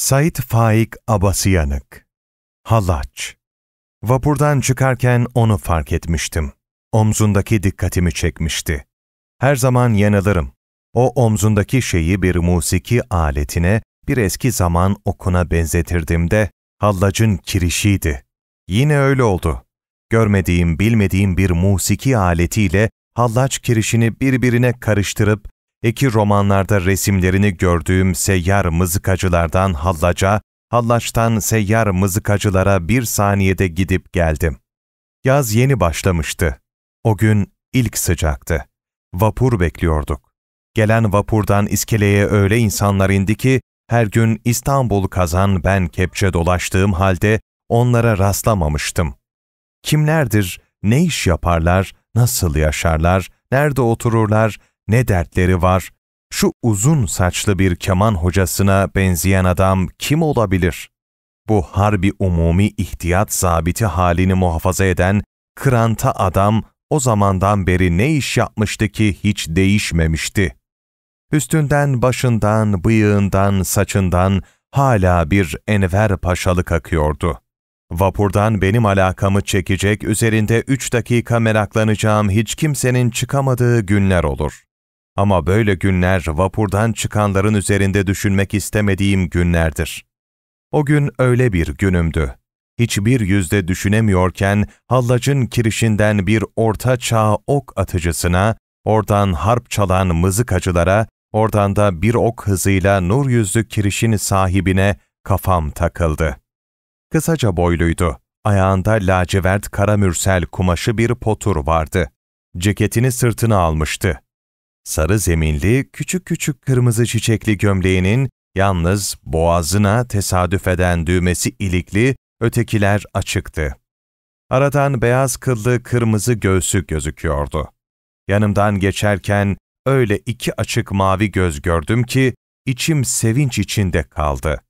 Sait Faik Abasıyanık Hallaç Vapurdan çıkarken onu fark etmiştim. Omzundaki dikkatimi çekmişti. Her zaman yanılırım. O omzundaki şeyi bir musiki aletine, bir eski zaman okuna benzetirdim hallacın kirişiydi. Yine öyle oldu. Görmediğim, bilmediğim bir musiki aletiyle hallaç kirişini birbirine karıştırıp Eki romanlarda resimlerini gördüğüm seyyar mızıkacılardan hallaca, hallaçtan seyyar mızıkacılara bir saniyede gidip geldim. Yaz yeni başlamıştı. O gün ilk sıcaktı. Vapur bekliyorduk. Gelen vapurdan iskeleye öyle insanlar indi ki, her gün İstanbul kazan ben kepçe dolaştığım halde onlara rastlamamıştım. Kimlerdir, ne iş yaparlar, nasıl yaşarlar, nerede otururlar, ne dertleri var, şu uzun saçlı bir keman hocasına benzeyen adam kim olabilir? Bu harbi umumi ihtiyat zabiti halini muhafaza eden kıranta adam o zamandan beri ne iş yapmıştı ki hiç değişmemişti. Üstünden, başından, bıyığından, saçından hala bir Enver Paşalık akıyordu. Vapurdan benim alakamı çekecek, üzerinde üç dakika meraklanacağım hiç kimsenin çıkamadığı günler olur. Ama böyle günler vapurdan çıkanların üzerinde düşünmek istemediğim günlerdir. O gün öyle bir günümdü. Hiçbir yüzde düşünemiyorken hallacın kirişinden bir orta çağ ok atıcısına, oradan harp çalan mızıkacılara, oradan da bir ok hızıyla nur yüzlü kirişin sahibine kafam takıldı. Kısaca boyluydu. Ayağında lacivert karamürsel kumaşı bir potur vardı. Ceketini sırtına almıştı sarı zeminli küçük küçük kırmızı çiçekli gömleğinin yalnız boğazına tesadüf eden düğmesi ilikli, ötekiler açıktı. Aradan beyaz kıllı kırmızı göğsü gözüküyordu. Yanımdan geçerken öyle iki açık mavi göz gördüm ki içim sevinç içinde kaldı.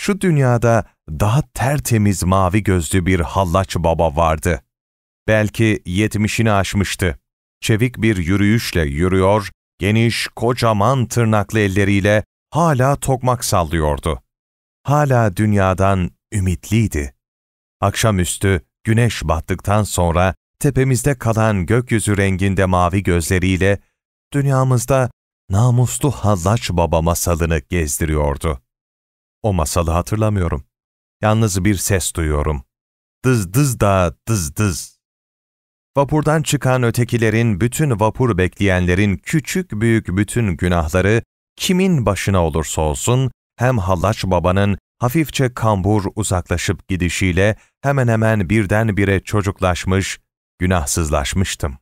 Şu dünyada daha tertemiz mavi gözlü bir hallaç baba vardı. Belki yetmişini aşmıştı çevik bir yürüyüşle yürüyor, geniş, kocaman tırnaklı elleriyle hala tokmak sallıyordu. Hala dünyadan ümitliydi. Akşamüstü güneş battıktan sonra tepemizde kalan gökyüzü renginde mavi gözleriyle dünyamızda namuslu Hallaç Baba masalını gezdiriyordu. O masalı hatırlamıyorum. Yalnız bir ses duyuyorum. Dız dız da dız dız. Vapurdan çıkan ötekilerin, bütün vapur bekleyenlerin küçük büyük bütün günahları kimin başına olursa olsun hem Hallaç babanın hafifçe kambur uzaklaşıp gidişiyle hemen hemen birdenbire çocuklaşmış, günahsızlaşmıştım.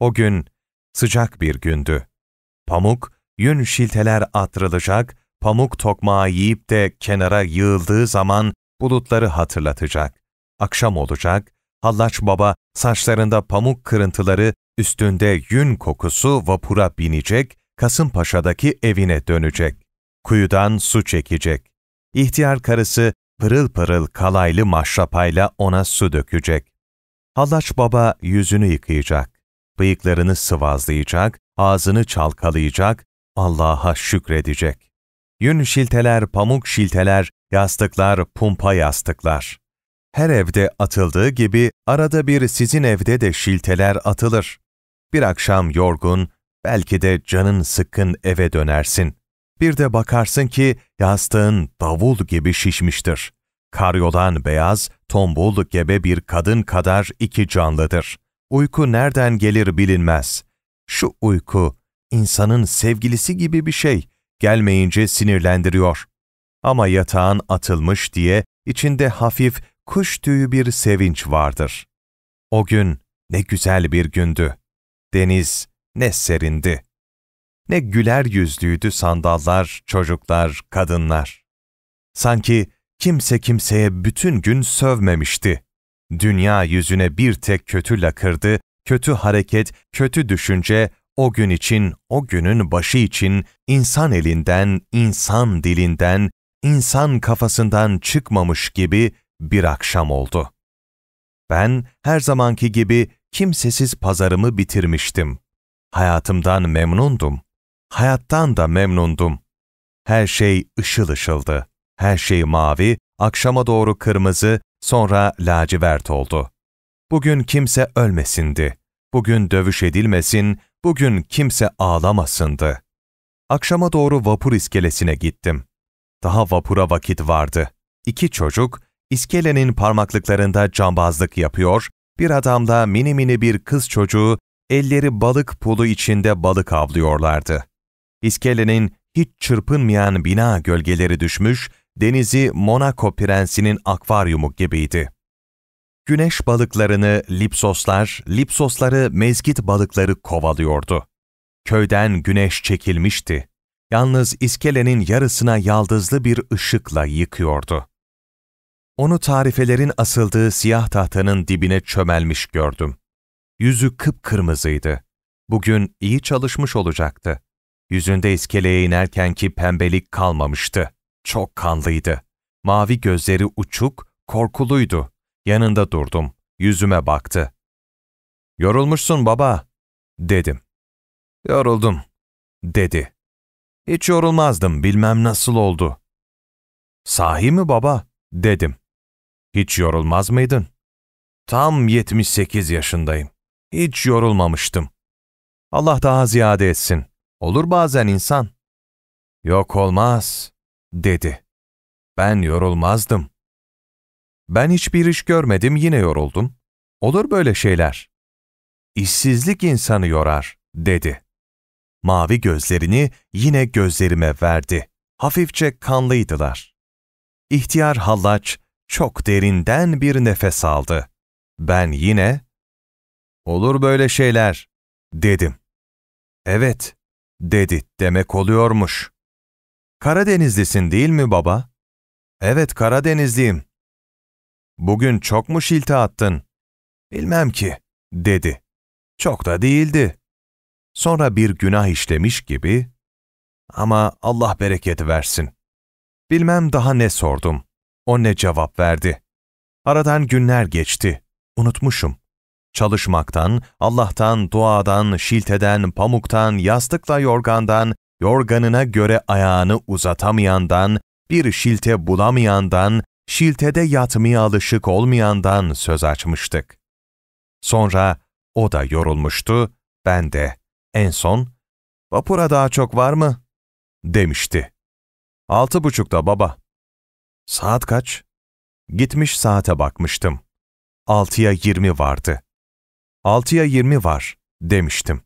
O gün sıcak bir gündü. Pamuk, yün şilteler attırılacak, pamuk tokmağı yiyip de kenara yığıldığı zaman bulutları hatırlatacak. Akşam olacak, Hallaç Baba saçlarında pamuk kırıntıları, üstünde yün kokusu vapura binecek, Kasımpaşa'daki evine dönecek. Kuyudan su çekecek. İhtiyar karısı pırıl pırıl kalaylı maşrapayla ona su dökecek. Hallaç baba yüzünü yıkayacak, bıyıklarını sıvazlayacak, ağzını çalkalayacak, Allah'a şükredecek. Yün şilteler, pamuk şilteler, yastıklar, pumpa yastıklar her evde atıldığı gibi arada bir sizin evde de şilteler atılır. Bir akşam yorgun, belki de canın sıkkın eve dönersin. Bir de bakarsın ki yastığın davul gibi şişmiştir. Karyolan beyaz, tombul gebe bir kadın kadar iki canlıdır. Uyku nereden gelir bilinmez. Şu uyku, insanın sevgilisi gibi bir şey, gelmeyince sinirlendiriyor. Ama yatağın atılmış diye içinde hafif kuş tüyü bir sevinç vardır. O gün ne güzel bir gündü. Deniz ne serindi. Ne güler yüzlüydü sandallar, çocuklar, kadınlar. Sanki kimse kimseye bütün gün sövmemişti. Dünya yüzüne bir tek kötü lakırdı, kötü hareket, kötü düşünce o gün için, o günün başı için insan elinden, insan dilinden, insan kafasından çıkmamış gibi bir akşam oldu. Ben her zamanki gibi kimsesiz pazarımı bitirmiştim. Hayatımdan memnundum. Hayattan da memnundum. Her şey ışıl ışıldı. Her şey mavi, akşama doğru kırmızı, sonra lacivert oldu. Bugün kimse ölmesindi. Bugün dövüş edilmesin, bugün kimse ağlamasındı. Akşama doğru vapur iskelesine gittim. Daha vapura vakit vardı. İki çocuk İskelenin parmaklıklarında cambazlık yapıyor, bir adamda mini mini bir kız çocuğu, elleri balık pulu içinde balık avlıyorlardı. İskelenin hiç çırpınmayan bina gölgeleri düşmüş, denizi Monaco prensinin akvaryumu gibiydi. Güneş balıklarını lipsoslar, lipsosları mezgit balıkları kovalıyordu. Köyden güneş çekilmişti. Yalnız iskelenin yarısına yaldızlı bir ışıkla yıkıyordu. Onu tarifelerin asıldığı siyah tahtanın dibine çömelmiş gördüm. Yüzü kıpkırmızıydı. Bugün iyi çalışmış olacaktı. Yüzünde iskeleye inerkenki pembelik kalmamıştı. Çok kanlıydı. Mavi gözleri uçuk, korkuluydu. Yanında durdum. Yüzüme baktı. ''Yorulmuşsun baba.'' dedim. ''Yoruldum.'' dedi. ''Hiç yorulmazdım, bilmem nasıl oldu.'' ''Sahi mi baba?'' dedim. Hiç yorulmaz mıydın? Tam 78 yaşındayım. Hiç yorulmamıştım. Allah daha ziyade etsin. Olur bazen insan. Yok olmaz, dedi. Ben yorulmazdım. Ben hiçbir iş görmedim yine yoruldum. Olur böyle şeyler. İşsizlik insanı yorar, dedi. Mavi gözlerini yine gözlerime verdi. Hafifçe kanlıydılar. İhtiyar hallaç çok derinden bir nefes aldı. Ben yine, ''Olur böyle şeyler.'' dedim. ''Evet.'' dedi demek oluyormuş. Karadenizlisin değil mi baba? Evet Karadenizliyim. Bugün çok mu şilte attın? Bilmem ki, dedi. Çok da değildi. Sonra bir günah işlemiş gibi, ama Allah bereket versin. Bilmem daha ne sordum. O ne cevap verdi? Aradan günler geçti. Unutmuşum. Çalışmaktan, Allah'tan, duadan, şilteden, pamuktan, yastıkla yorgandan, yorganına göre ayağını uzatamayandan, bir şilte bulamayandan, şiltede yatmaya alışık olmayandan söz açmıştık. Sonra o da yorulmuştu, ben de. En son, ''Vapura daha çok var mı?'' demişti. Altı buçukta baba. Saat kaç? Gitmiş saate bakmıştım. Altıya yirmi vardı. Altıya yirmi var demiştim.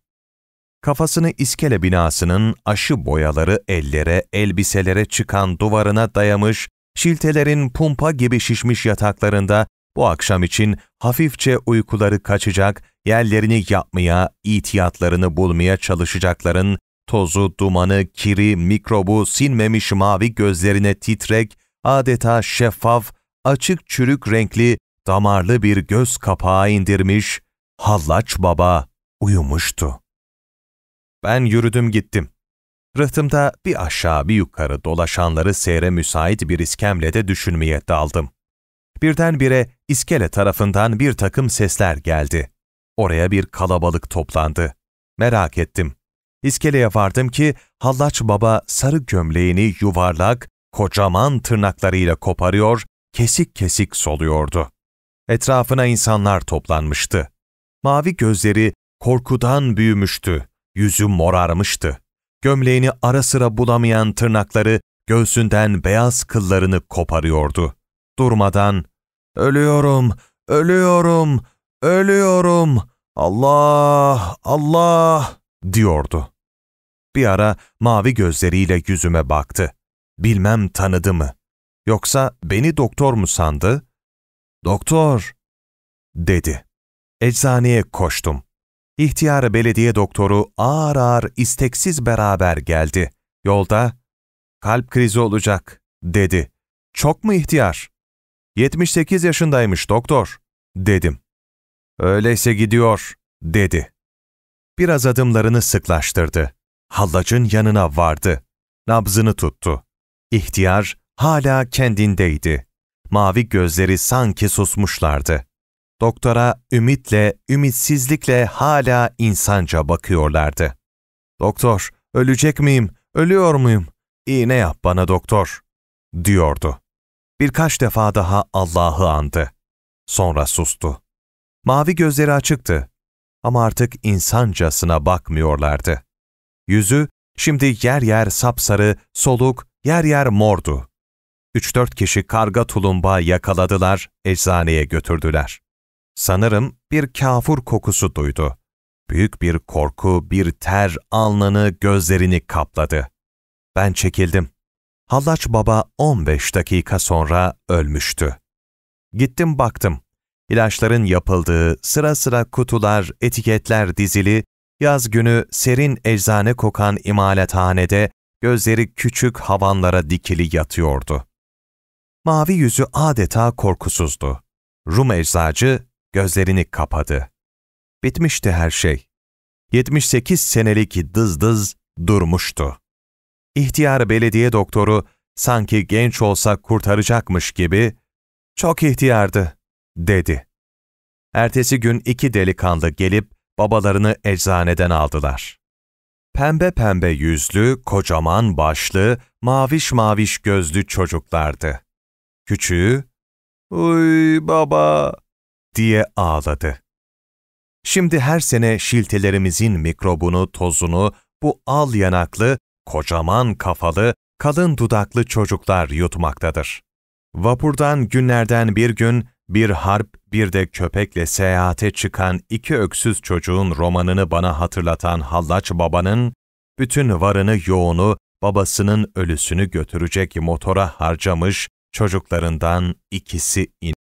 Kafasını iskele binasının aşı boyaları ellere, elbiselere çıkan duvarına dayamış, şiltelerin pumpa gibi şişmiş yataklarında bu akşam için hafifçe uykuları kaçacak, yerlerini yapmaya, itiyatlarını bulmaya çalışacakların tozu, dumanı, kiri, mikrobu sinmemiş mavi gözlerine titrek, adeta şeffaf, açık çürük renkli, damarlı bir göz kapağı indirmiş, Hallaç Baba uyumuştu. Ben yürüdüm gittim. Rıhtımda bir aşağı bir yukarı dolaşanları seyre müsait bir iskemlede düşünmeye daldım. Birdenbire iskele tarafından bir takım sesler geldi. Oraya bir kalabalık toplandı. Merak ettim. İskeleye vardım ki Hallaç Baba sarı gömleğini yuvarlak, kocaman tırnaklarıyla koparıyor, kesik kesik soluyordu. Etrafına insanlar toplanmıştı. Mavi gözleri korkudan büyümüştü, yüzü morarmıştı. Gömleğini ara sıra bulamayan tırnakları göğsünden beyaz kıllarını koparıyordu. Durmadan ''Ölüyorum, ölüyorum, ölüyorum, Allah, Allah'' diyordu. Bir ara mavi gözleriyle yüzüme baktı bilmem tanıdı mı. Yoksa beni doktor mu sandı? Doktor, dedi. Eczaneye koştum. İhtiyar belediye doktoru ağır ağır isteksiz beraber geldi. Yolda, kalp krizi olacak, dedi. Çok mu ihtiyar? 78 yaşındaymış doktor, dedim. Öyleyse gidiyor, dedi. Biraz adımlarını sıklaştırdı. Hallacın yanına vardı. Nabzını tuttu. İhtiyar hala kendindeydi. Mavi gözleri sanki susmuşlardı. Doktora ümitle, ümitsizlikle hala insanca bakıyorlardı. Doktor, ölecek miyim, ölüyor muyum? İğne yap bana doktor, diyordu. Birkaç defa daha Allah'ı andı. Sonra sustu. Mavi gözleri açıktı ama artık insancasına bakmıyorlardı. Yüzü Şimdi yer yer sapsarı, soluk, yer yer mordu. Üç dört kişi karga tulumba yakaladılar, eczaneye götürdüler. Sanırım bir kafur kokusu duydu. Büyük bir korku, bir ter alnını, gözlerini kapladı. Ben çekildim. Hallaç Baba 15 dakika sonra ölmüştü. Gittim baktım. İlaçların yapıldığı sıra sıra kutular, etiketler dizili, Yaz günü serin eczane kokan imalathanede gözleri küçük havanlara dikili yatıyordu. Mavi yüzü adeta korkusuzdu. Rum eczacı gözlerini kapadı. Bitmişti her şey. 78 senelik dız dız durmuştu. İhtiyar belediye doktoru sanki genç olsa kurtaracakmış gibi ''Çok ihtiyardı.'' dedi. Ertesi gün iki delikanlı gelip babalarını eczaneden aldılar. Pembe pembe yüzlü, kocaman başlı, maviş maviş gözlü çocuklardı. Küçüğü, ''Uy baba'' diye ağladı. Şimdi her sene şiltelerimizin mikrobunu, tozunu bu al yanaklı, kocaman kafalı, kalın dudaklı çocuklar yutmaktadır. Vapurdan günlerden bir gün bir harp bir de köpekle seyahate çıkan iki öksüz çocuğun romanını bana hatırlatan Hallaç Baba'nın, bütün varını yoğunu babasının ölüsünü götürecek motora harcamış çocuklarından ikisi in.